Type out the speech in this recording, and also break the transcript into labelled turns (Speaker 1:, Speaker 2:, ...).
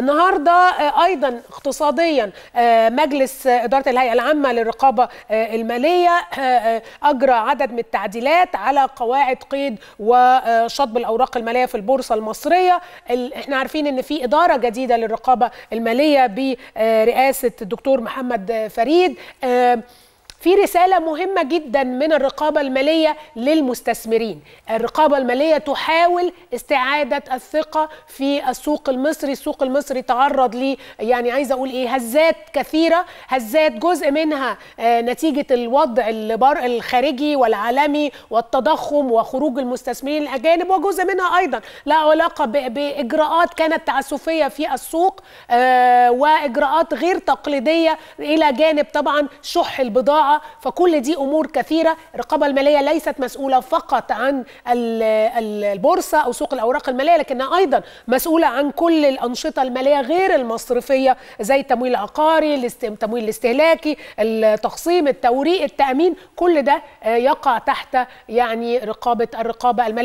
Speaker 1: النهارده آه، ايضا اقتصاديا آه، مجلس اداره الهيئه العامه للرقابه آه، الماليه اجرى عدد من التعديلات على قواعد قيد وشطب الاوراق الماليه في البورصه المصريه احنا عارفين ان في اداره جديده للرقابه الماليه برئاسه الدكتور محمد فريد في رسالة مهمة جدا من الرقابة المالية للمستثمرين الرقابة المالية تحاول استعادة الثقة في السوق المصري السوق المصري تعرض لي يعني عايز أقول إيه هزات كثيرة هزات جزء منها آه، نتيجة الوضع الخارجي والعالمي والتضخم وخروج المستثمرين الأجانب وجزء منها أيضا لا علاقة بإجراءات كانت تعسفية في السوق آه، وإجراءات غير تقليدية إلى جانب طبعا شح البضاعة فكل دي أمور كثيرة الرقابة المالية ليست مسؤولة فقط عن البورصة أو سوق الأوراق المالية لكنها أيضا مسؤولة عن كل الأنشطة المالية غير المصرفية زي التمويل العقاري التمويل الاستهلاكي التخصيم التوريق التأمين كل ده آه، يقع تحت يعني رقابة الرقابة المالية